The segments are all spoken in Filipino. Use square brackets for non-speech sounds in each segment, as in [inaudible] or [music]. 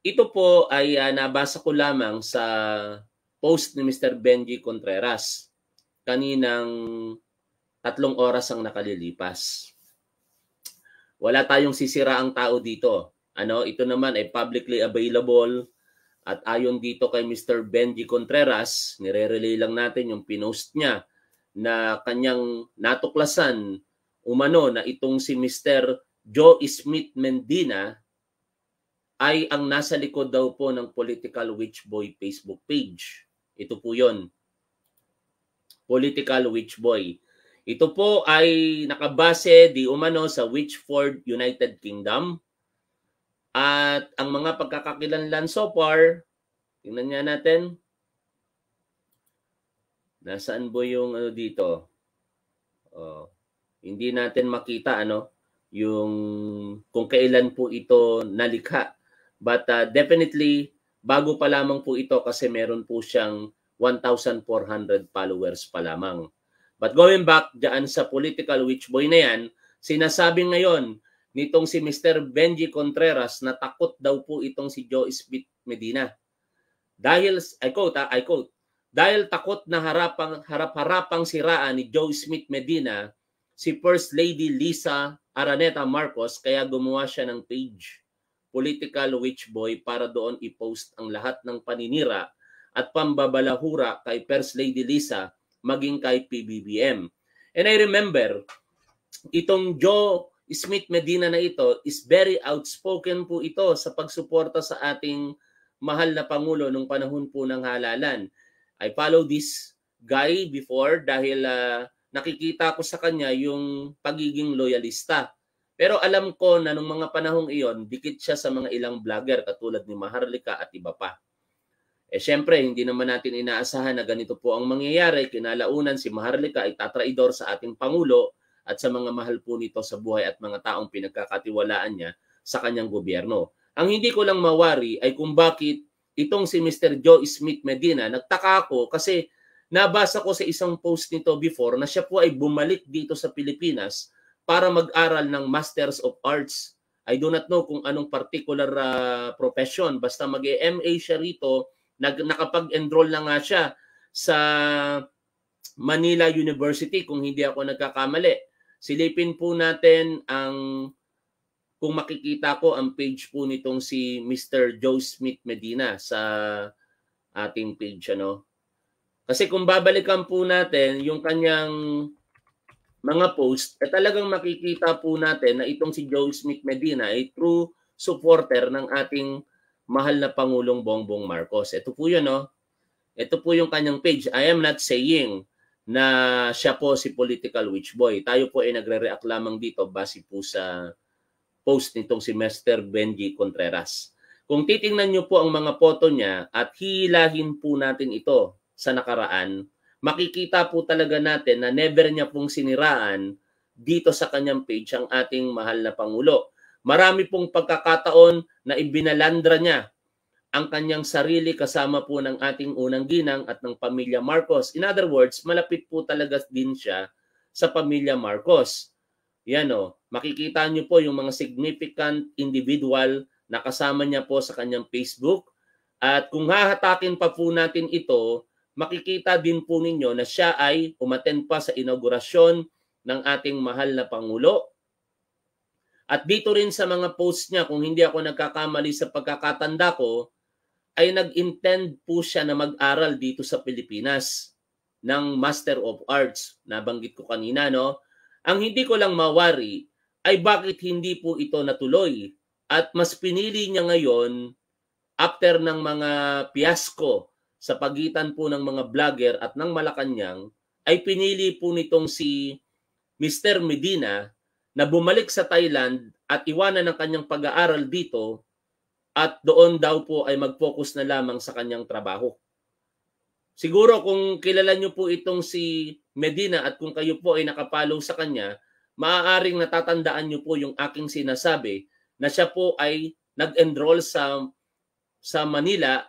Ito po ay uh, nabasa ko lamang sa post ni Mr. Benji Contreras kaninang tatlong oras ang nakalilipas. Wala tayong sisira ang tao dito. Ano, ito naman ay publicly available at ayon dito kay Mr. Benji Contreras, nire-relay lang natin yung pinost niya na kanyang natuklasan umano na itong si Mr. Joe Smith Mendina ay ang nasa likod daw po ng Political Witch Boy Facebook page. Ito po yon Political Witch Boy. Ito po ay nakabase di umano sa Witchford, United Kingdom. At ang mga pagkakakilanlan so far, tingnan nga natin. Nasaan po yung ano dito? Oh, hindi natin makita ano yung kung kailan po ito nalikha. But uh, definitely, bago pa lamang po ito kasi meron po siyang 1,400 followers pa lamang. But going back dyan sa political witch boy na yan, sinasabi ngayon nitong si Mr. Benji Contreras na takot daw po itong si Joe Smith Medina. Dahil, I quote, ha, ah, I quote, dahil takot na harapang, harap-harapang siraan ni Joe Smith Medina si First Lady Lisa Araneta Marcos kaya gumawa siya ng page political witch boy para doon i-post ang lahat ng paninira at pambabalahura kay First Lady Lisa maging kay PBBM. And I remember, itong Joe Smith Medina na ito is very outspoken po ito sa pagsuporta sa ating mahal na Pangulo nung panahon po ng halalan. I follow this guy before dahil uh, nakikita ko sa kanya yung pagiging loyalista pero alam ko na nung mga panahong iyon, dikit siya sa mga ilang vlogger katulad ni Maharlika at iba pa. Eh syempre, hindi naman natin inaasahan na ganito po ang mangyayari. Kinalaunan si Maharlika ay tatraidor sa ating Pangulo at sa mga mahal po nito sa buhay at mga taong pinagkakatiwalaan niya sa kanyang gobyerno. Ang hindi ko lang mawari ay kung bakit itong si Mr. Joe Smith Medina, nagtaka ako kasi nabasa ko sa isang post nito before na siya po ay bumalik dito sa Pilipinas para mag-aral ng Masters of Arts. I do not know kung anong particular uh, profession. Basta mag-MA siya rito. Nag, nakapag-enroll na nga siya sa Manila University kung hindi ako nagkakamali. Silipin po natin ang kung makikita ko ang page po nitong si Mr. Joe Smith Medina sa ating page ano. Kasi kung babalikan po natin yung kanyang mga post, eh talagang makikita po natin na itong si Joe Smith Medina ay true supporter ng ating mahal na Pangulong Bongbong Marcos. Ito po yun, no? Ito po yung kanyang page. I am not saying na siya po si political witch boy. Tayo po ay nagre-react lamang dito base po sa post nitong si Mr. Benji Contreras. Kung titingnan niyo po ang mga photo niya at hilahin po natin ito sa nakaraan, makikita po talaga natin na never niya pong siniraan dito sa kanyang page ang ating mahal na Pangulo. Marami pong pagkakataon na ibinalandra niya ang kanyang sarili kasama po ng ating unang ginang at ng pamilya Marcos. In other words, malapit po talaga din siya sa pamilya Marcos. Yan o, oh. makikita niyo po yung mga significant individual na kasama niya po sa kanyang Facebook. At kung hahatakin pa po natin ito, makikita din po ninyo na siya ay umaten pa sa inaugurasyon ng ating mahal na Pangulo. At dito rin sa mga post niya, kung hindi ako nagkakamali sa pagkakatanda ko, ay nag-intend po siya na mag-aral dito sa Pilipinas ng Master of Arts. Nabanggit ko kanina, no? Ang hindi ko lang mawari ay bakit hindi po ito natuloy at mas pinili niya ngayon after ng mga piyasko sa pagitan po ng mga vlogger at ng Malacanang ay pinili po nitong si Mr. Medina na bumalik sa Thailand at iwanan ang kanyang pag-aaral dito at doon daw po ay mag-focus na lamang sa kanyang trabaho. Siguro kung kilala niyo po itong si Medina at kung kayo po ay nakapalo sa kanya, maaaring natatandaan niyo po yung aking sinasabi na siya po ay nag-enroll sa sa Manila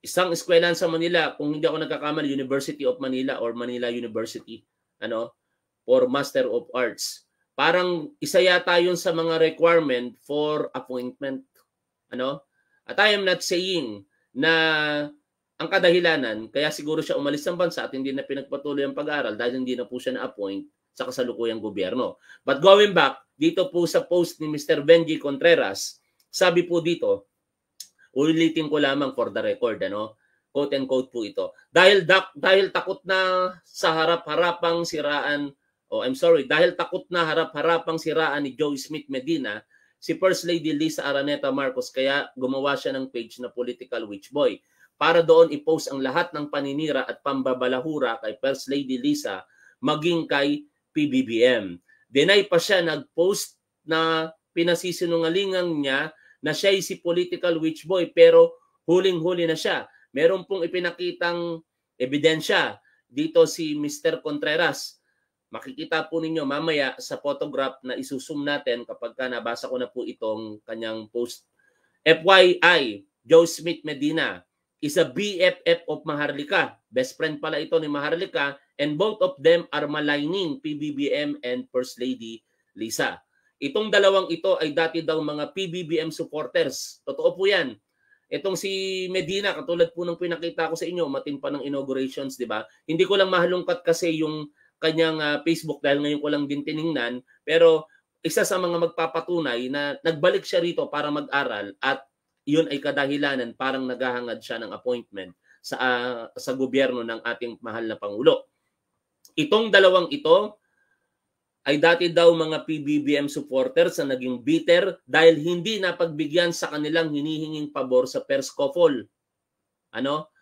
isang eskwelahan sa Manila, kung hindi ako nagkakamali, University of Manila or Manila University, ano, for Master of Arts. Parang isa yata yun sa mga requirement for appointment. Ano? At I am not saying na ang kadahilanan, kaya siguro siya umalis ng bansa at hindi na pinagpatuloy ang pag aaral dahil hindi na po siya na-appoint sa kasalukuyang gobyerno. But going back, dito po sa post ni Mr. Benji Contreras, sabi po dito, Ulitin ko lamang for the record, ano? Quote and quote po ito. Dahil, da, dahil takot na sa harap-harapang siraan, o oh, I'm sorry, dahil takot na harap-harapang siraan ni Joe Smith Medina, si First Lady Liz Araneta Marcos kaya gumawa siya ng page na Political Witch Boy para doon i-post ang lahat ng paninira at pambabalahura kay First Lady Lisa maging kay PBBM. Deny pa siya nag-post na pinasisinungalingan niya na siya si political witch boy pero huling-huli na siya. Meron pong ipinakitang ebidensya dito si Mr. Contreras. Makikita po ninyo mamaya sa photograph na isusum natin kapag ka nabasa ko na po itong kanyang post. FYI, Joe Smith Medina is a BFF of Maharlika. Best friend pala ito ni Maharlika and both of them are maligning PBBM and First Lady Lisa. Itong dalawang ito ay dati daw mga PBBM supporters. Totoo po yan. Itong si Medina, katulad po ng pinakita ko sa inyo, matin pa ng inaugurations, di ba? Hindi ko lang mahalungkat kasi yung kanyang uh, Facebook dahil ngayon ko lang din tiningnan. Pero isa sa mga magpapatunay na nagbalik siya rito para mag-aral at yun ay kadahilanan parang naghahangad siya ng appointment sa uh, sa gobyerno ng ating mahal na pangulo. Itong dalawang ito ay dati daw mga PBBM supporters na naging bitter dahil hindi napagbigyan sa kanilang hinihinging pabor sa Perscofol. Ano?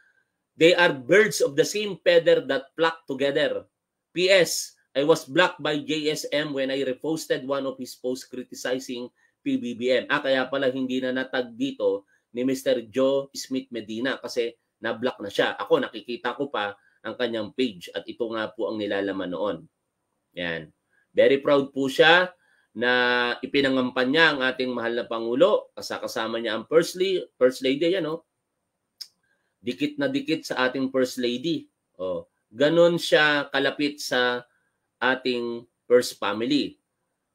They are birds of the same feather that flock together. PS, I was blocked by JSM when I reposted one of his posts criticizing PBBM. Ah, kaya pala hindi na natag dito ni Mr. Joe Smith Medina kasi na-block na siya. Ako, nakikita ko pa ang kanyang page at ito nga po ang nilalaman noon. Yan. Very proud po siya na ipinangampan niya ang ating mahal na Pangulo. Kasama niya ang First, Lady, First Lady, yan o. Oh. Dikit na dikit sa ating First Lady. Oh, ganun siya kalapit sa ating First Family.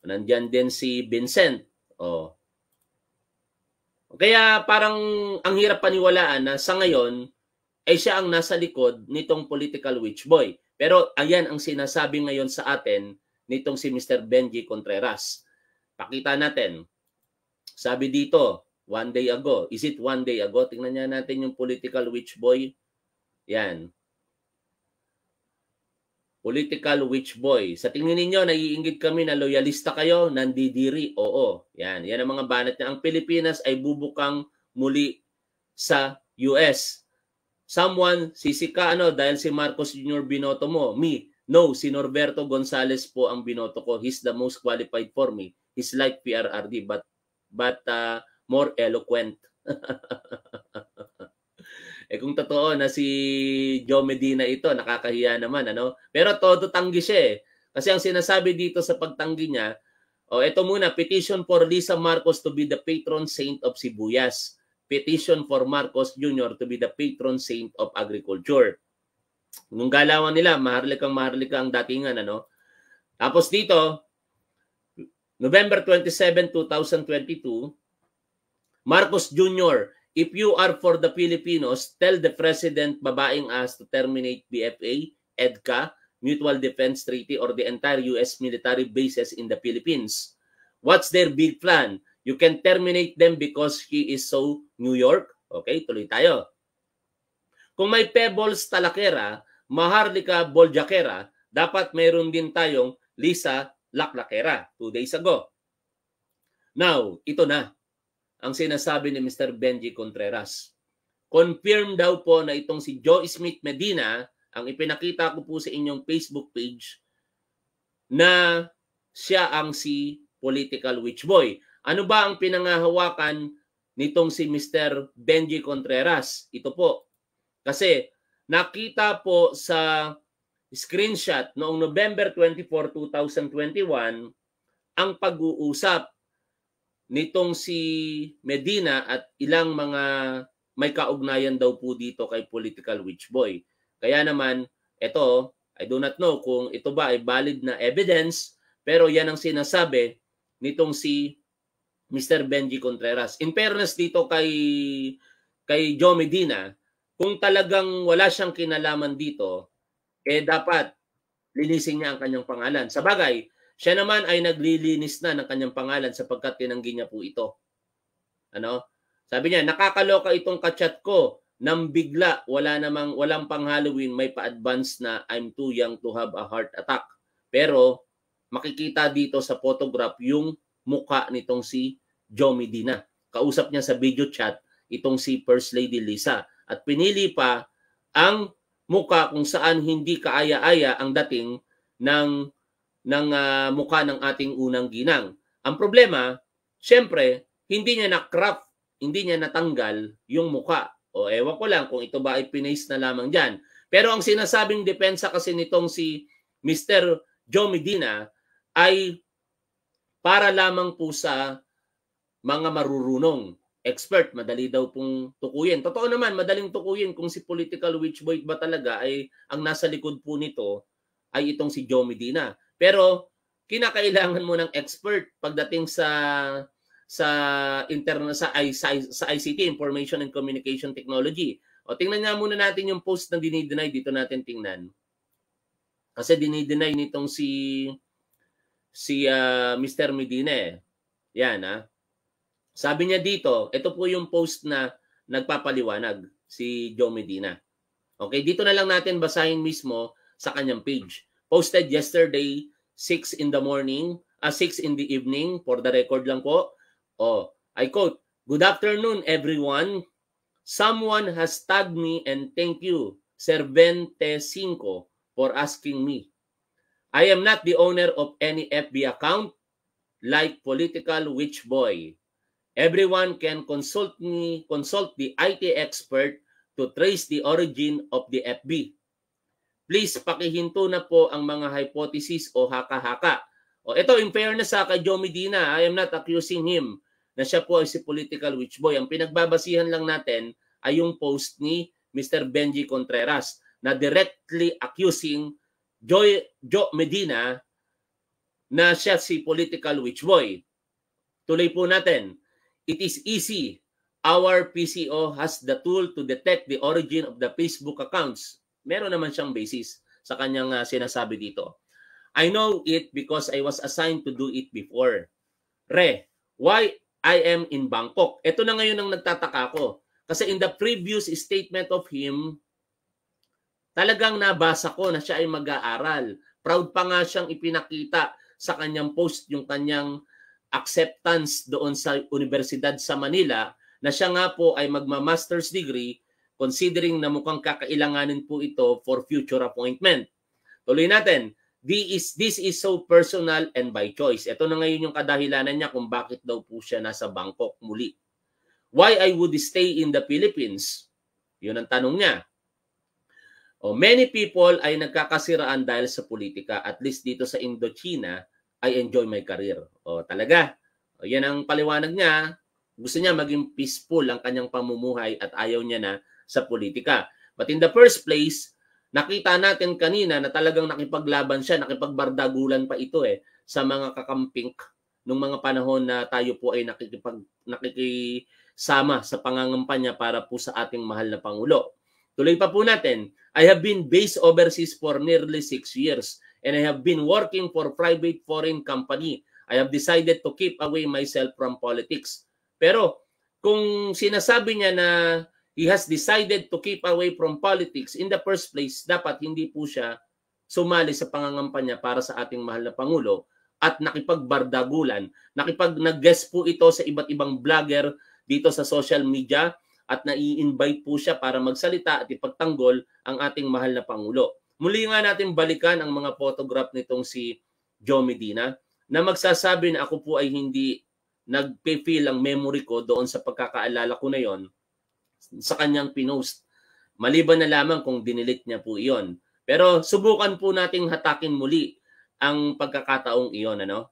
Nandyan din si Vincent. Oh. Kaya parang ang hirap paniwalaan na sa ngayon ay eh, siya ang nasa likod nitong political witch boy. Pero ayan ang sinasabi ngayon sa atin nitong si Mr. Benji Contreras. Pakita natin. Sabi dito, one day ago. Is it one day ago? Tingnan niya natin yung political witch boy. Yan. Political witch boy. Sa tingin ninyo, naiingit kami na loyalista kayo, nandidiri. Oo. Yan. Yan ang mga banat niya. Ang Pilipinas ay bubukang muli sa US. Someone, sisika ano, dahil si Marcos Jr. binoto mo. Me, No, si Norberto Gonzales po ang binoto ko. He's the most qualified for me. He's like PRRD but but uh, more eloquent. [laughs] eh kung totoo na si Joe Medina ito, nakakahiya naman ano. Pero todo tanggi siya eh. Kasi ang sinasabi dito sa pagtanggi niya, oh ito muna petition for Lisa Marcos to be the patron saint of Sibuyas. Petition for Marcos Jr. to be the patron saint of agriculture Nung galawan nila, maharlikang maharlika ang datingan. Ano? Tapos dito, November 27, 2022, Marcos Jr., if you are for the Filipinos, tell the President babaeng us to terminate BFA, EDCA, Mutual Defense Treaty, or the entire U.S. military bases in the Philippines. What's their big plan? You can terminate them because he is so New York. Okay, tuloy tayo. Kung may Pebbles Talakera, Maharlika Boljakera, dapat mayroon din tayong Lisa Laklakera two days ago. Now, ito na ang sinasabi ni Mr. Benji Contreras. Confirm daw po na itong si Joe Smith Medina, ang ipinakita ko po sa inyong Facebook page, na siya ang si political witch boy. Ano ba ang pinangahawakan nitong si Mr. Benji Contreras? Ito po, kasi nakita po sa screenshot noong November 24, 2021, ang pag-uusap nitong si Medina at ilang mga may kaugnayan daw po dito kay political witch boy. Kaya naman, ito, I do not know kung ito ba ay valid na evidence, pero yan ang sinasabi nitong si Mr. Benji Contreras. In fairness dito kay kay Joe Medina, kung talagang wala siyang kinalaman dito, eh dapat linisin niya ang kanyang pangalan. Sa bagay, siya naman ay naglilinis na ng kanyang pangalan sapagkat tinanggi niya po ito. Ano? Sabi niya, nakakaloka itong kachat ko nang bigla wala namang walang pang Halloween may pa-advance na I'm too young to have a heart attack. Pero makikita dito sa photograph yung mukha nitong si Jomi Dina. Kausap niya sa video chat itong si First Lady Lisa at pinili pa ang muka kung saan hindi kaaya-aya ang dating ng ng uh, muka ng ating unang ginang. Ang problema, siyempre, hindi niya na-craft, hindi niya natanggal yung muka. O ewan ko lang kung ito ba ay pinaste na lamang dyan. Pero ang sinasabing depensa kasi nitong si Mr. Joe Medina ay para lamang po sa mga marurunong expert, madali daw pong tukuyin. Totoo naman, madaling tukuyin kung si political witch boy ba talaga ay ang nasa likod po nito ay itong si Joe Medina. Pero kinakailangan mo ng expert pagdating sa sa internal sa, sa, sa ICT Information and Communication Technology. O tingnan nga muna natin yung post na dinideny dito natin tingnan. Kasi dinideny nitong si si uh, ah, Mr. Medina eh. Yan ah. Sabi niya dito, ito po yung post na nagpapaliwanag si Joe Medina. Okay, dito na lang natin basahin mismo sa kanyang page. Posted yesterday 6 in the morning, uh, ah, 6 in the evening for the record lang po. Oh, I quote, "Good afternoon everyone. Someone has tagged me and thank you, Servente 5 for asking me. I am not the owner of any FB account like political witch boy Everyone can consult me, consult the IT expert to trace the origin of the FB. Please pakihinto na po ang mga hypothesis o haka-haka. O ito, in fairness sa kay Joe Medina, I am not accusing him na siya po ay si political witch boy. Ang pinagbabasihan lang natin ay yung post ni Mr. Benji Contreras na directly accusing Joy, Joe Medina na siya si political witch boy. Tuloy po natin. It is easy. Our PCO has the tool to detect the origin of the Facebook accounts. Meron naman siyang basis sa kanyang uh, sinasabi dito. I know it because I was assigned to do it before. Re, why I am in Bangkok? Ito na ngayon ang nagtataka ko. Kasi in the previous statement of him, talagang nabasa ko na siya ay mag-aaral. Proud pa nga siyang ipinakita sa kanyang post yung kanyang acceptance doon sa Universidad sa Manila na siya nga po ay magma-master's degree considering na mukhang kakailanganin po ito for future appointment. Tuloy natin. This is, this is so personal and by choice. Ito na ngayon yung kadahilanan niya kung bakit daw po siya nasa Bangkok muli. Why I would stay in the Philippines? Yun ang tanong niya. O, oh, many people ay nagkakasiraan dahil sa politika, at least dito sa Indochina, I enjoy my career. O talaga, o, yan ang paliwanag niya. Gusto niya maging peaceful ang kanyang pamumuhay at ayaw niya na sa politika. But in the first place, nakita natin kanina na talagang nakipaglaban siya, nakipagbardagulan pa ito eh sa mga kakampink nung mga panahon na tayo po ay nakikipag, nakikisama sa pangangampanya para po sa ating mahal na Pangulo. Tuloy pa po natin, I have been based overseas for nearly six years and I have been working for private foreign company. I have decided to keep away myself from politics. Pero kung sinasabi niya na he has decided to keep away from politics in the first place, dapat hindi po siya sumali sa pangangampanya para sa ating mahal na Pangulo at nakipagbardagulan. Nakipag nag-guest po ito sa iba't ibang vlogger dito sa social media at nai-invite po siya para magsalita at ipagtanggol ang ating mahal na Pangulo. Muli nga natin balikan ang mga photograph nitong si Joe Medina na magsasabi na ako po ay hindi nagpe-feel ang memory ko doon sa pagkakaalala ko na yon sa kanyang pinost. Maliban na lamang kung dinilit niya po iyon. Pero subukan po nating hatakin muli ang pagkakataong iyon. Ano?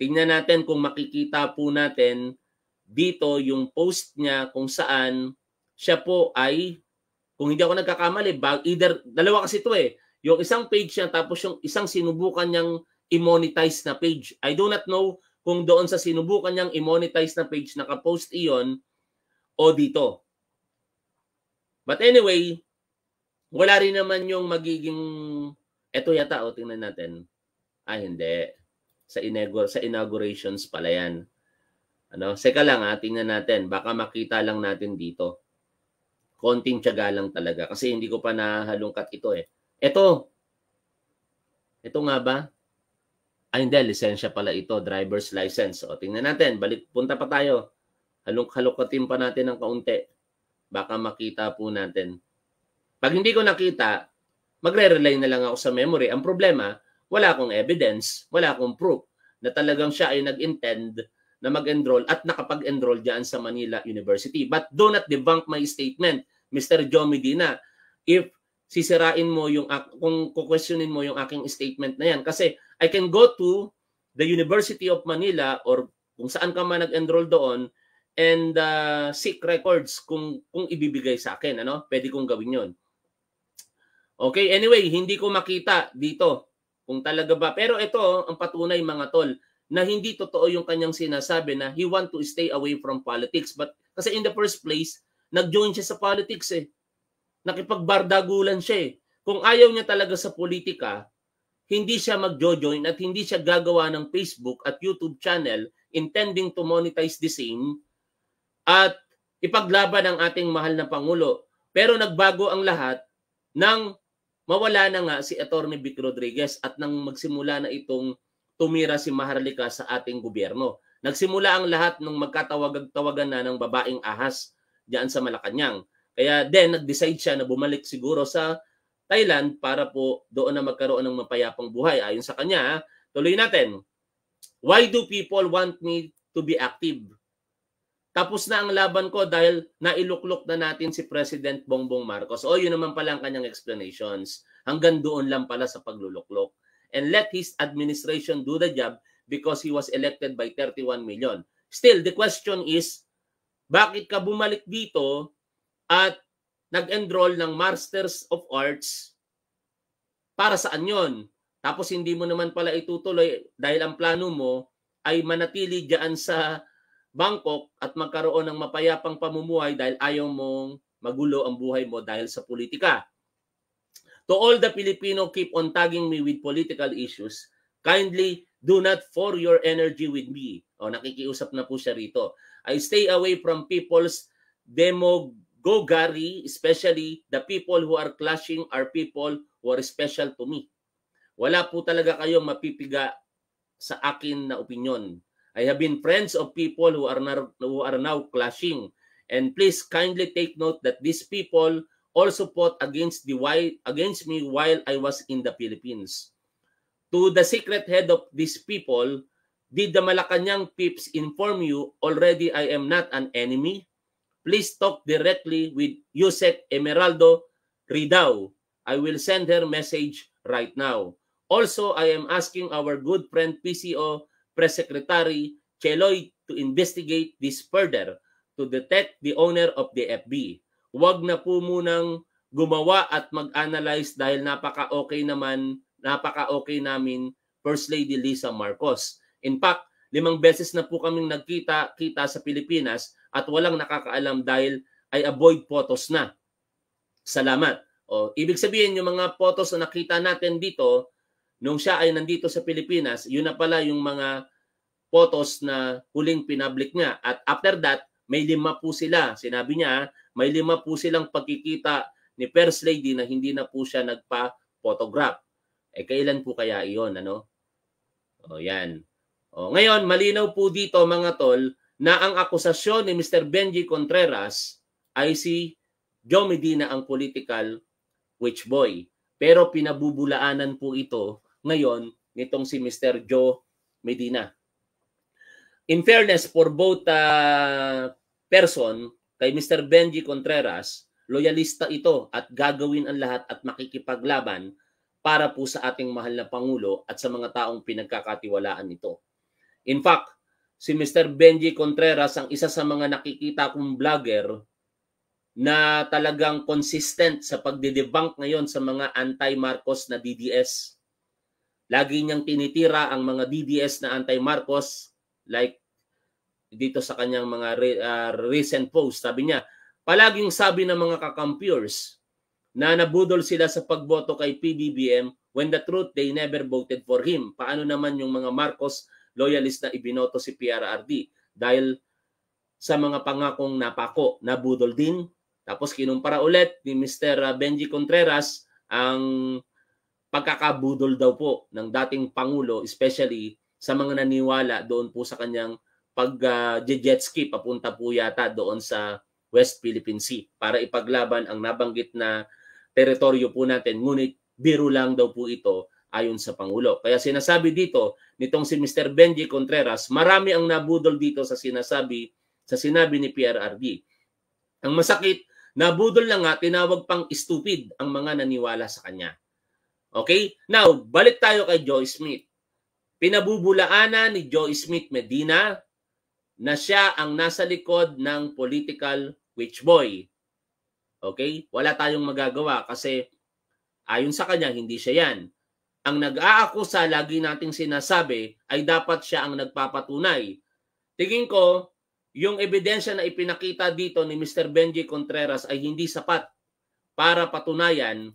Tingnan natin kung makikita po natin dito yung post niya kung saan siya po ay kung hindi ako nagkakamali, bag, either, dalawa kasi ito eh. Yung isang page niya tapos yung isang sinubukan niyang i-monetize na page. I do not know kung doon sa sinubukan niyang i-monetize na page nakapost iyon o dito. But anyway, wala rin naman yung magiging eto yata o oh, tingnan natin. Ay ah, hindi. Sa inaugur sa inaugurations pala yan. Ano? Seka lang ha, ah, tingnan natin. Baka makita lang natin dito konting tiyaga lang talaga kasi hindi ko pa nahalungkat ito eh. Ito. Ito nga ba? Ay hindi, lisensya pala ito, driver's license. O tingnan natin, balik punta pa tayo. Halungkalukatin pa natin ng kaunti. Baka makita po natin. Pag hindi ko nakita, magre-rely na lang ako sa memory. Ang problema, wala akong evidence, wala akong proof na talagang siya ay nag-intend na mag-enroll at nakapag-enroll diyan sa Manila University. But do not debunk my statement, Mr. Joe Medina. If sisirain mo yung kung kukwestiyonin mo yung aking statement na yan kasi I can go to the University of Manila or kung saan ka man nag-enroll doon and uh, seek records kung kung ibibigay sa akin ano pwede kong gawin yon Okay anyway hindi ko makita dito kung talaga ba pero ito ang patunay mga tol na hindi totoo yung kanyang sinasabi na he want to stay away from politics. But kasi in the first place, nag-join siya sa politics eh. Nakipagbardagulan siya eh. Kung ayaw niya talaga sa politika, hindi siya mag join at hindi siya gagawa ng Facebook at YouTube channel intending to monetize the same at ipaglaban ang ating mahal na Pangulo. Pero nagbago ang lahat nang mawala na nga si Atty. Vic Rodriguez at nang magsimula na itong tumira si Maharlika sa ating gobyerno. Nagsimula ang lahat nung magkatawag-tawagan na ng babaeng ahas diyan sa Malacanang. Kaya then nag-decide siya na bumalik siguro sa Thailand para po doon na magkaroon ng mapayapang buhay. Ayon sa kanya, tuloy natin. Why do people want me to be active? Tapos na ang laban ko dahil nailuklok na natin si President Bongbong Marcos. O yun naman pala ang kanyang explanations. Hanggang doon lang pala sa pagluluklok and let his administration do the job because he was elected by 31 million. Still, the question is, bakit ka bumalik dito at nag-enroll ng Masters of Arts para saan yon? Tapos hindi mo naman pala itutuloy dahil ang plano mo ay manatili diyan sa Bangkok at magkaroon ng mapayapang pamumuhay dahil ayaw mong magulo ang buhay mo dahil sa politika. To all the Filipino keep on tagging me with political issues, kindly do not for your energy with me. O, oh, nakikiusap na po siya rito. I stay away from people's demogogary, especially the people who are clashing are people who are special to me. Wala po talaga kayong mapipiga sa akin na opinion. I have been friends of people who are now, who are now clashing. And please kindly take note that these people also fought against the while against me while I was in the Philippines. To the secret head of these people, did the Malacanang peeps inform you already I am not an enemy? Please talk directly with Yusek Emeraldo Ridao. I will send her message right now. Also, I am asking our good friend PCO Press Secretary Cheloy to investigate this further to detect the owner of the FB wag na po munang gumawa at mag-analyze dahil napaka-okay naman, napaka-okay namin First Lady Lisa Marcos. In fact, limang beses na po kaming nagkita-kita sa Pilipinas at walang nakakaalam dahil ay avoid photos na. Salamat. O, ibig sabihin, yung mga photos na nakita natin dito, nung siya ay nandito sa Pilipinas, yun na pala yung mga photos na huling pinablik niya. At after that, may lima po sila. Sinabi niya, may lima po silang pagkikita ni First Lady na hindi na po siya nagpa-photograph. Eh kailan po kaya iyon? Ano? O yan. O, ngayon, malinaw po dito mga tol na ang akusasyon ni Mr. Benji Contreras ay si Joe Medina ang political witch boy. Pero pinabubulaanan po ito ngayon nitong si Mr. Joe Medina. In fairness for both uh, person, Kay Mr. Benji Contreras, loyalista ito at gagawin ang lahat at makikipaglaban para po sa ating mahal na Pangulo at sa mga taong pinagkakatiwalaan nito. In fact, si Mr. Benji Contreras ang isa sa mga nakikita kong vlogger na talagang consistent sa pagdidebunk ngayon sa mga anti-Marcos na DDS. Lagi niyang tinitira ang mga DDS na anti-Marcos like dito sa kanyang mga re, uh, recent post. Sabi niya, palaging sabi ng mga kakampiers na nabudol sila sa pagboto kay PBBM when the truth they never voted for him. Paano naman yung mga Marcos loyalist na ibinoto si PRRD dahil sa mga pangakong napako, nabudol din. Tapos kinumpara ulit ni Mr. Ah, Benji Contreras ang pagkakabudol daw po ng dating Pangulo, especially sa mga naniwala doon po sa kanyang pag uh, jet ski papunta po yata doon sa West Philippine Sea para ipaglaban ang nabanggit na teritoryo po natin. Ngunit biro lang daw po ito ayon sa Pangulo. Kaya sinasabi dito nitong si Mr. Benji Contreras, marami ang nabudol dito sa sinasabi sa sinabi ni PRRD. Ang masakit, nabudol na nga tinawag pang stupid ang mga naniwala sa kanya. Okay? Now, balik tayo kay Joy Smith. Pinabubulaanan ni Joy Smith Medina na siya ang nasa likod ng political witch boy. Okay? Wala tayong magagawa kasi ayon sa kanya, hindi siya yan. Ang nag-aakusa, lagi nating sinasabi, ay dapat siya ang nagpapatunay. Tingin ko, yung ebidensya na ipinakita dito ni Mr. Benji Contreras ay hindi sapat para patunayan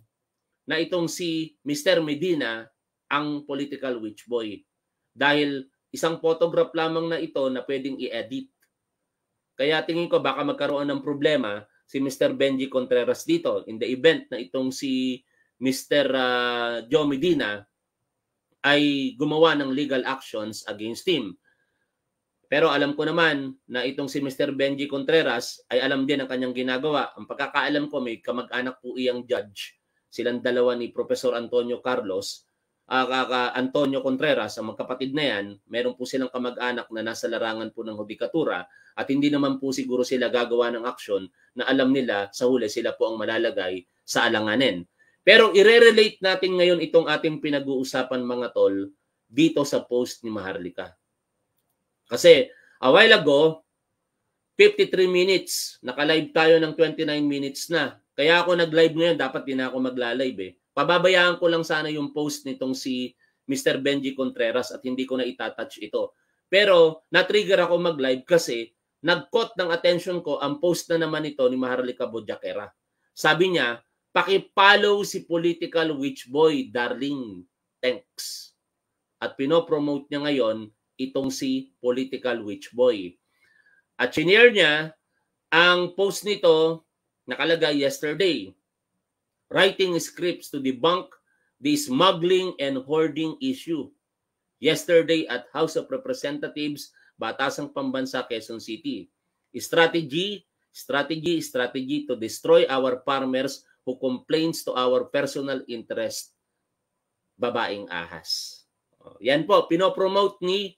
na itong si Mr. Medina ang political witch boy. Dahil Isang photograph lamang na ito na pwedeng i-edit. Kaya tingin ko baka magkaroon ng problema si Mr. Benji Contreras dito in the event na itong si Mr. Uh, ah, Joe Medina ay gumawa ng legal actions against him. Pero alam ko naman na itong si Mr. Benji Contreras ay alam din ang kanyang ginagawa. Ang pagkakaalam ko may kamag-anak po iyang judge. Silang dalawa ni Professor Antonio Carlos uh, ah, kaka Antonio Contreras, ang magkapatid na yan, meron po silang kamag-anak na nasa larangan po ng hudikatura at hindi naman po siguro sila gagawa ng aksyon na alam nila sa huli sila po ang malalagay sa alanganin. Pero ire-relate natin ngayon itong ating pinag-uusapan mga tol dito sa post ni Maharlika. Kasi a while ago, 53 minutes, naka-live tayo ng 29 minutes na. Kaya ako nag-live ngayon, dapat din ako magla-live eh Pababayaan ko lang sana yung post nitong si Mr. Benji Contreras at hindi ko na itatouch ito. Pero na-trigger ako mag-live kasi nag-caught ng attention ko ang post na naman ito ni Maharlika Bodyakera. Sabi niya, paki-follow si political witch boy darling. Thanks. At pinopromote niya ngayon itong si political witch boy. At sinier niya ang post nito nakalagay yesterday writing scripts to debunk the smuggling and hoarding issue. Yesterday at House of Representatives, Batasang Pambansa, Quezon City. Strategy, strategy, strategy to destroy our farmers who complains to our personal interest. Babaeng ahas. Oh, yan po, pinopromote ni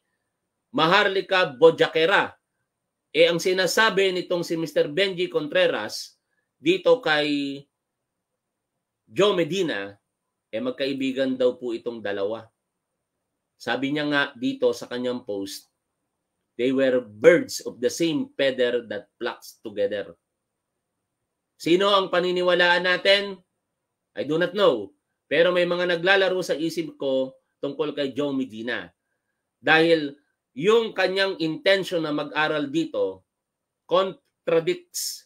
Maharlika Bojakera. E eh, ang sinasabi nitong si Mr. Benji Contreras dito kay Joe Medina, eh magkaibigan daw po itong dalawa. Sabi niya nga dito sa kanyang post, they were birds of the same feather that flocks together. Sino ang paniniwalaan natin? I do not know. Pero may mga naglalaro sa isip ko tungkol kay Joe Medina. Dahil yung kanyang intention na mag-aral dito contradicts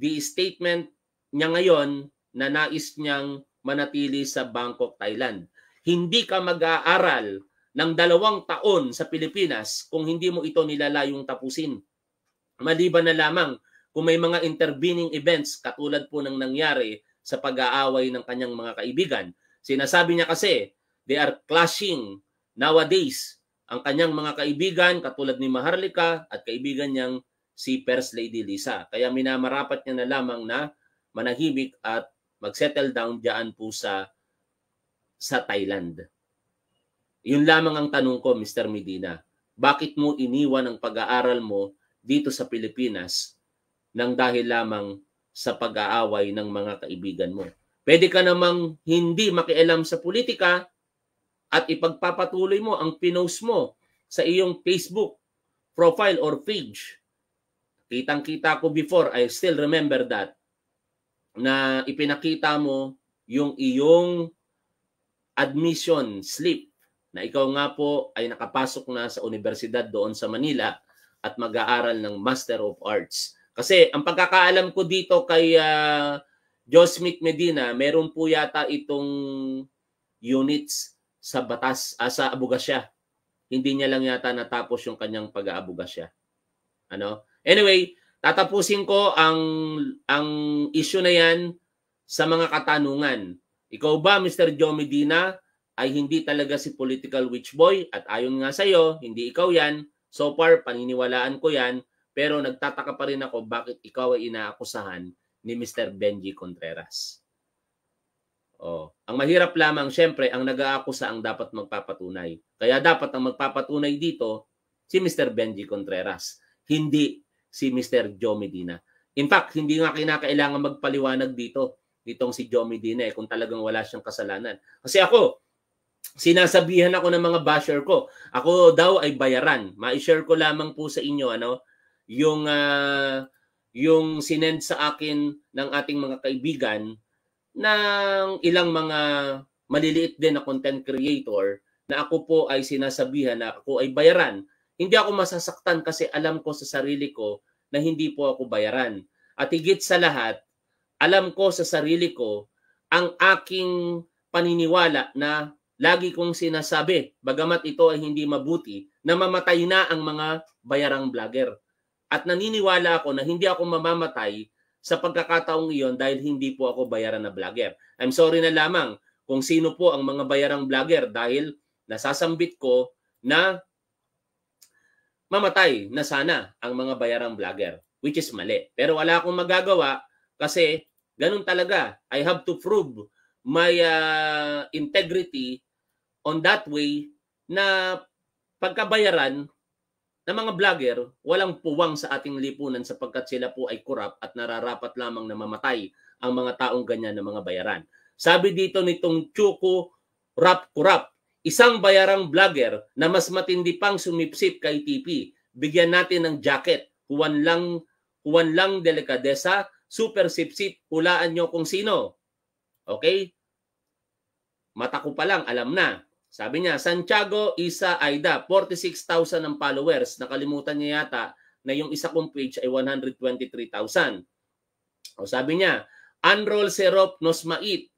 the statement niya ngayon na nais niyang manatili sa Bangkok, Thailand. Hindi ka mag-aaral ng dalawang taon sa Pilipinas kung hindi mo ito nilalayong tapusin. Maliban na lamang kung may mga intervening events katulad po ng nangyari sa pag-aaway ng kanyang mga kaibigan. Sinasabi niya kasi, they are clashing nowadays ang kanyang mga kaibigan katulad ni Maharlika at kaibigan niyang si First Lady Lisa. Kaya minamarapat niya na lamang na manahibik at magsettle down diyan po sa sa Thailand. Yun lamang ang tanong ko, Mr. Medina. Bakit mo iniwan ang pag-aaral mo dito sa Pilipinas nang dahil lamang sa pag-aaway ng mga kaibigan mo? Pwede ka namang hindi makialam sa politika at ipagpapatuloy mo ang pinost mo sa iyong Facebook profile or page. Kitang-kita ko before, I still remember that na ipinakita mo yung iyong admission slip na ikaw nga po ay nakapasok na sa universidad doon sa Manila at mag-aaral ng Master of Arts. Kasi ang pagkakaalam ko dito kay uh, ah, Josmic Medina, meron po yata itong units sa batas uh, sa Abugasya. Hindi niya lang yata natapos yung kanyang pag-aabugasya. Ano? Anyway, Tatapusin ko ang ang issue na 'yan sa mga katanungan. Ikaw ba, Mr. Joe Medina, ay hindi talaga si political witch boy at ayon nga sa iyo, hindi ikaw 'yan. So far paniniwalaan ko 'yan, pero nagtataka pa rin ako bakit ikaw ay inaakusahan ni Mr. Benji Contreras. Oh, ang mahirap lamang syempre ang nag-aakusa ang dapat magpapatunay. Kaya dapat ang magpapatunay dito si Mr. Benji Contreras, hindi si Mr. Joe Medina. In fact, hindi nga kinakailangan magpaliwanag dito ditong si Joe Medina eh, kung talagang wala siyang kasalanan. Kasi ako, sinasabihan ako ng mga basher ko, ako daw ay bayaran. Ma-share ko lamang po sa inyo ano, yung uh, yung sinend sa akin ng ating mga kaibigan ng ilang mga maliliit din na content creator na ako po ay sinasabihan na ako ay bayaran hindi ako masasaktan kasi alam ko sa sarili ko na hindi po ako bayaran. At higit sa lahat, alam ko sa sarili ko ang aking paniniwala na lagi kong sinasabi, bagamat ito ay hindi mabuti, na mamatay na ang mga bayarang vlogger. At naniniwala ako na hindi ako mamamatay sa pagkakataong iyon dahil hindi po ako bayaran na vlogger. I'm sorry na lamang kung sino po ang mga bayarang vlogger dahil nasasambit ko na mamatay na sana ang mga bayarang vlogger, which is mali. Pero wala akong magagawa kasi ganun talaga. I have to prove my uh, integrity on that way na pagkabayaran ng mga vlogger, walang puwang sa ating lipunan sapagkat sila po ay corrupt at nararapat lamang na mamatay ang mga taong ganyan ng mga bayaran. Sabi dito nitong Chuko Rap Kurap, Isang bayarang vlogger na mas matindi pang sumipsip kay TP. Bigyan natin ng jacket. Kuwan lang, kuwan lang delikadesa. Super sipsip. Hulaan nyo kung sino. Okay? Mata ko pa lang, alam na. Sabi niya, Santiago Isa Aida, 46,000 ang followers. Nakalimutan niya yata na yung isa kong page ay 123,000. O sabi niya, Unroll Serop Nosmait,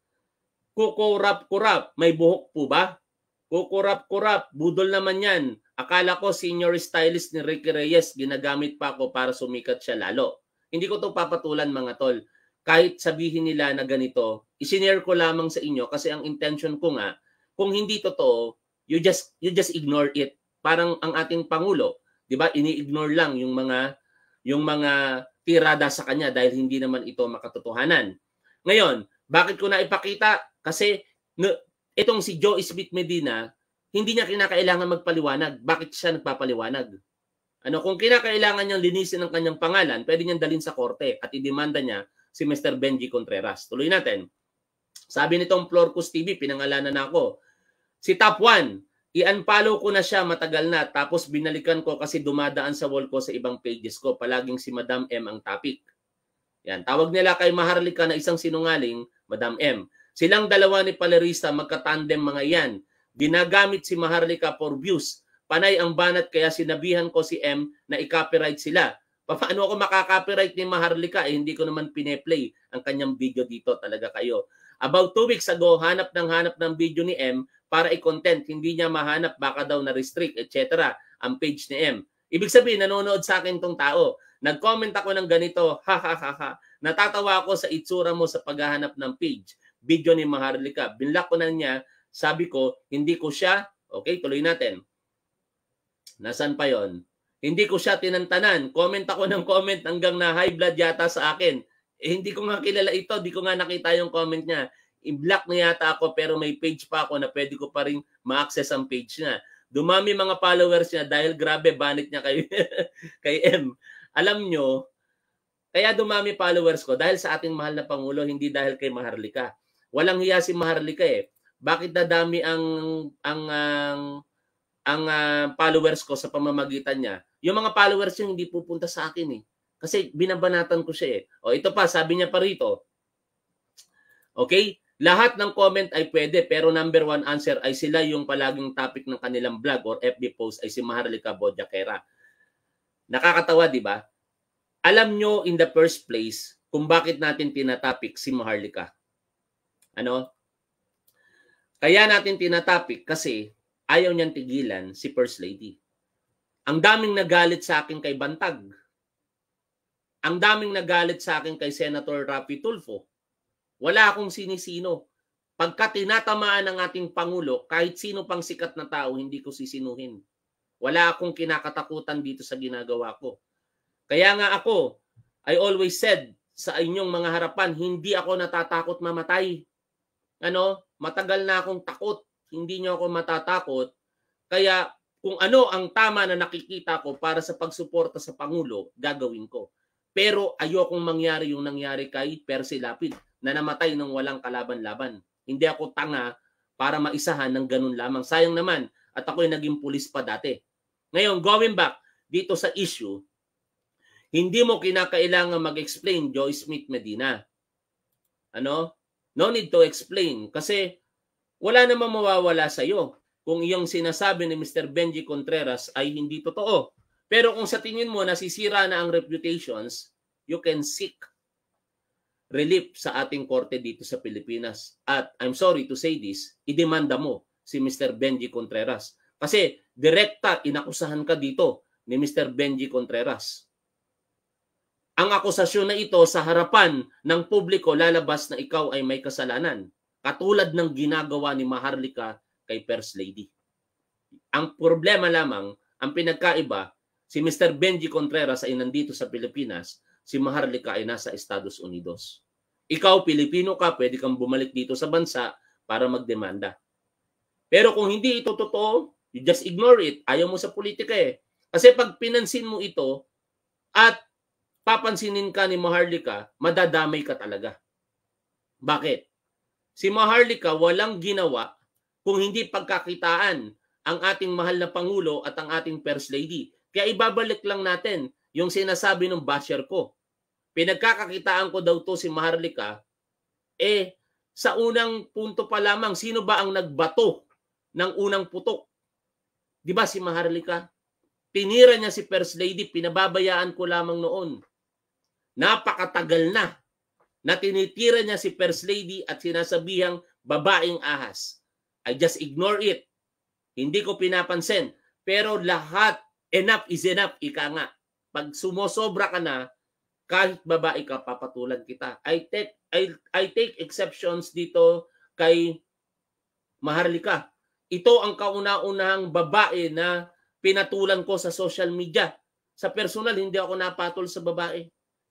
kukurap Kurap, may buhok po ba? Kukurap-kurap, budol naman yan. Akala ko senior stylist ni Ricky Reyes, ginagamit pa ako para sumikat siya lalo. Hindi ko to papatulan mga tol. Kahit sabihin nila na ganito, isinare ko lamang sa inyo kasi ang intention ko nga, kung hindi totoo, you just you just ignore it. Parang ang ating pangulo, 'di ba? Ini-ignore lang yung mga yung mga tirada sa kanya dahil hindi naman ito makatotohanan. Ngayon, bakit ko na ipakita? Kasi no, itong si Joe Smith Medina, hindi niya kinakailangan magpaliwanag. Bakit siya nagpapaliwanag? Ano, kung kinakailangan niyang linisin ang kanyang pangalan, pwede niyang dalin sa korte at idemanda niya si Mr. Benji Contreras. Tuloy natin. Sabi nitong Florcus TV, pinangalanan na ako. Si Top 1, i-unfollow ko na siya matagal na tapos binalikan ko kasi dumadaan sa wall ko sa ibang pages ko. Palaging si Madam M ang topic. Yan, tawag nila kay Maharlika na isang sinungaling, Madam M. Silang dalawa ni Palerista, magkatandem mga yan. Ginagamit si Maharlika for views. Panay ang banat kaya sinabihan ko si M na i-copyright sila. Paano ako makaka-copyright ni Maharlika? Eh, hindi ko naman pineplay ang kanyang video dito talaga kayo. About two weeks ago, hanap ng hanap ng video ni M para i-content. Hindi niya mahanap, baka daw na-restrict, etc. ang page ni M. Ibig sabihin, nanonood sa akin tong tao. Nag-comment ako ng ganito, ha ha ha ha. Natatawa ako sa itsura mo sa paghahanap ng page video ni Maharlika. Binlock ko na niya. Sabi ko, hindi ko siya, okay, tuloy natin. Nasaan pa yon? Hindi ko siya tinantanan. Comment ako ng comment hanggang na high blood yata sa akin. Eh, hindi ko nga kilala ito. Hindi ko nga nakita yung comment niya. I-block na yata ako pero may page pa ako na pwede ko pa rin ma-access ang page niya. Dumami mga followers niya dahil grabe banit niya kay, [laughs] kay M. Alam nyo, kaya dumami followers ko dahil sa ating mahal na Pangulo, hindi dahil kay Maharlika. Walang hiya si Maharlika eh. Bakit dadami ang ang ang, ang uh, followers ko sa pamamagitan niya? Yung mga followers yung hindi pupunta sa akin eh. Kasi binabanatan ko siya eh. O ito pa, sabi niya pa rito. Okay? Lahat ng comment ay pwede pero number one answer ay sila yung palaging topic ng kanilang vlog or FB post ay si Maharlika Bodjakera. Nakakatawa, di ba? Alam nyo in the first place kung bakit natin tinatopic si Maharlika. Ano? Kaya natin tinatapik kasi ayaw niyang tigilan si First Lady. Ang daming nagalit sa akin kay Bantag. Ang daming nagalit sa akin kay Senator Rafi Tulfo. Wala akong sinisino. Pagka tinatamaan ng ating Pangulo, kahit sino pang sikat na tao, hindi ko sisinuhin. Wala akong kinakatakutan dito sa ginagawa ko. Kaya nga ako, I always said sa inyong mga harapan, hindi ako natatakot mamatay ano, matagal na akong takot. Hindi niyo ako matatakot. Kaya kung ano ang tama na nakikita ko para sa pagsuporta sa Pangulo, gagawin ko. Pero ayokong mangyari yung nangyari kay Percy Lapid na namatay ng walang kalaban-laban. Hindi ako tanga para maisahan ng ganun lamang. Sayang naman at ako'y naging pulis pa dati. Ngayon, going back dito sa issue, hindi mo kinakailangan mag-explain Joy Smith Medina. Ano? No need to explain kasi wala namang mawawala sa iyo kung iyong sinasabi ni Mr. Benji Contreras ay hindi totoo. Pero kung sa tingin mo nasisira na ang reputations, you can seek relief sa ating korte dito sa Pilipinas. At I'm sorry to say this, idemanda mo si Mr. Benji Contreras. Kasi direkta inakusahan ka dito ni Mr. Benji Contreras. Ang akusasyon na ito sa harapan ng publiko lalabas na ikaw ay may kasalanan, katulad ng ginagawa ni Maharlika kay First Lady. Ang problema lamang, ang pinagkaiba, si Mr. Benji Contreras ay nandito sa Pilipinas, si Maharlika ay nasa Estados Unidos. Ikaw, Pilipino ka, pwede kang bumalik dito sa bansa para magdemanda. Pero kung hindi ito totoo, you just ignore it. Ayaw mo sa politika eh. Kasi pag pinansin mo ito at papansinin ka ni Maharlika, madadamay ka talaga. Bakit? Si Maharlika walang ginawa kung hindi pagkakitaan ang ating mahal na Pangulo at ang ating First Lady. Kaya ibabalik lang natin yung sinasabi ng basher ko. Pinagkakakitaan ko daw to si Maharlika, eh sa unang punto pa lamang, sino ba ang nagbato ng unang putok? Di ba si Maharlika? Tinira niya si First Lady, pinababayaan ko lamang noon. Napakatagal na na tinitira niya si First Lady at sinasabihang babaeng ahas. I just ignore it. Hindi ko pinapansin. Pero lahat, enough is enough, ika nga. Pag sumosobra ka na, kahit babae ka, papatulan kita. I take, I, I take exceptions dito kay Maharlika. Ito ang kauna-unahang babae na pinatulan ko sa social media. Sa personal, hindi ako napatol sa babae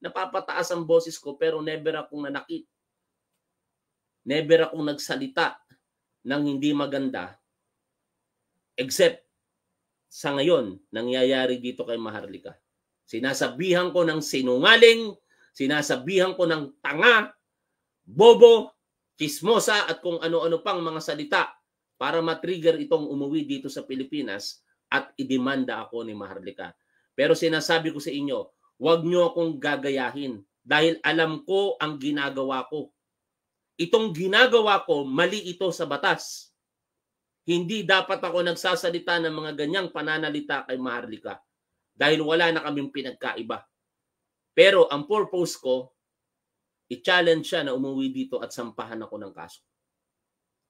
napapataas ang boses ko pero never akong nanakit. Never akong nagsalita ng hindi maganda except sa ngayon nangyayari dito kay Maharlika. Sinasabihan ko ng sinungaling, sinasabihan ko ng tanga, bobo, chismosa at kung ano-ano pang mga salita para matrigger itong umuwi dito sa Pilipinas at idemanda ako ni Maharlika. Pero sinasabi ko sa inyo, Huwag nyo akong gagayahin dahil alam ko ang ginagawa ko. Itong ginagawa ko, mali ito sa batas. Hindi dapat ako nagsasalita ng mga ganyang pananalita kay Maharlika dahil wala na kaming pinagkaiba. Pero ang purpose ko, i-challenge siya na umuwi dito at sampahan ako ng kaso.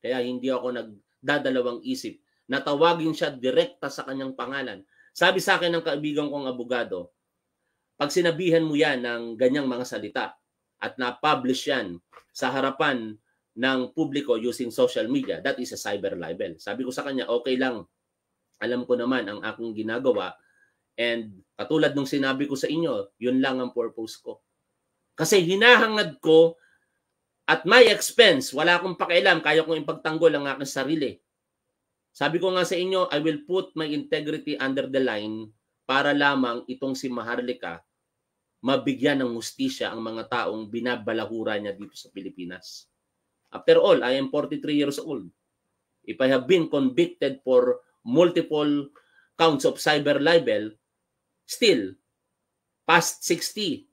Kaya hindi ako nagdadalawang isip. na tawagin siya direkta sa kanyang pangalan. Sabi sa akin ng kaibigan kong abogado, pag sinabihan mo yan ng ganyang mga salita at na-publish yan sa harapan ng publiko using social media, that is a cyber libel. Sabi ko sa kanya, okay lang. Alam ko naman ang aking ginagawa. And katulad nung sinabi ko sa inyo, yun lang ang purpose ko. Kasi hinahangad ko at my expense, wala akong pakialam, kaya kong ipagtanggol ang aking sarili. Sabi ko nga sa inyo, I will put my integrity under the line para lamang itong si Maharlika mabigyan ng hustisya ang mga taong binabalahura niya dito sa Pilipinas. After all, I am 43 years old. If I have been convicted for multiple counts of cyber libel, still, past 60,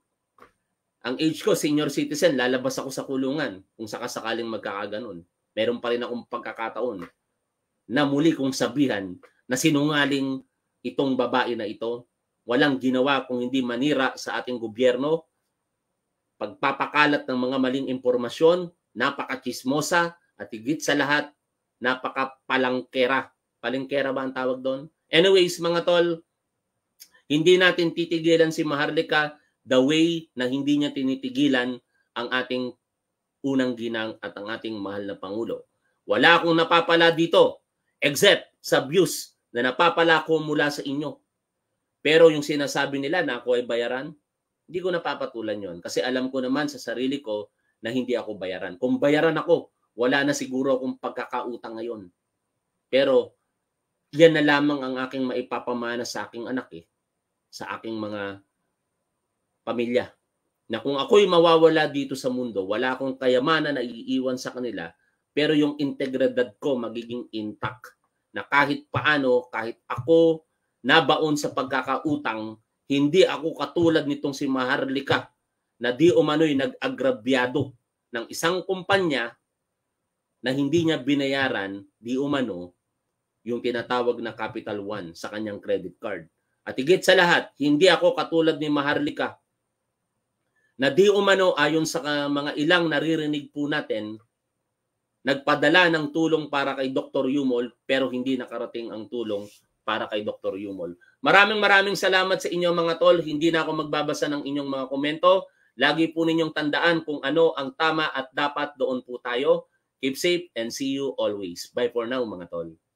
ang age ko, senior citizen, lalabas ako sa kulungan kung sakasakaling magkakaganon. Meron pa rin akong pagkakataon na muli kong sabihan na sinungaling itong babae na ito. Walang ginawa kung hindi manira sa ating gobyerno, pagpapakalat ng mga maling impormasyon, napaka-chismosa at higit sa lahat, napaka napakapalangkera. Palingkera ba ang tawag doon? Anyways, mga tol, hindi natin titigilan si Maharlika the way na hindi niya tinitigilan ang ating unang ginang at ang ating mahal na Pangulo. Wala akong napapala dito except sa views na napapalako mula sa inyo. Pero yung sinasabi nila na ako ay bayaran, hindi ko napapatulan yon Kasi alam ko naman sa sarili ko na hindi ako bayaran. Kung bayaran ako, wala na siguro akong pagkakautang ngayon. Pero yan na lamang ang aking maipapamana sa aking anak eh. Sa aking mga pamilya. Na kung ako'y mawawala dito sa mundo, wala akong kayamanan na iiwan sa kanila, pero yung integridad ko magiging intact na kahit paano, kahit ako nabaon sa pagkakautang, hindi ako katulad nitong si Maharlika na di umano'y nag-agrabyado ng isang kumpanya na hindi niya binayaran, di umano, yung tinatawag na Capital One sa kanyang credit card. At higit sa lahat, hindi ako katulad ni Maharlika na di umano ayon sa mga ilang naririnig po natin nagpadala ng tulong para kay Dr. Yumol pero hindi nakarating ang tulong para kay Dr. Yumol. Maraming maraming salamat sa inyo mga tol. Hindi na ako magbabasa ng inyong mga komento. Lagi po ninyong tandaan kung ano ang tama at dapat doon po tayo. Keep safe and see you always. Bye for now mga tol.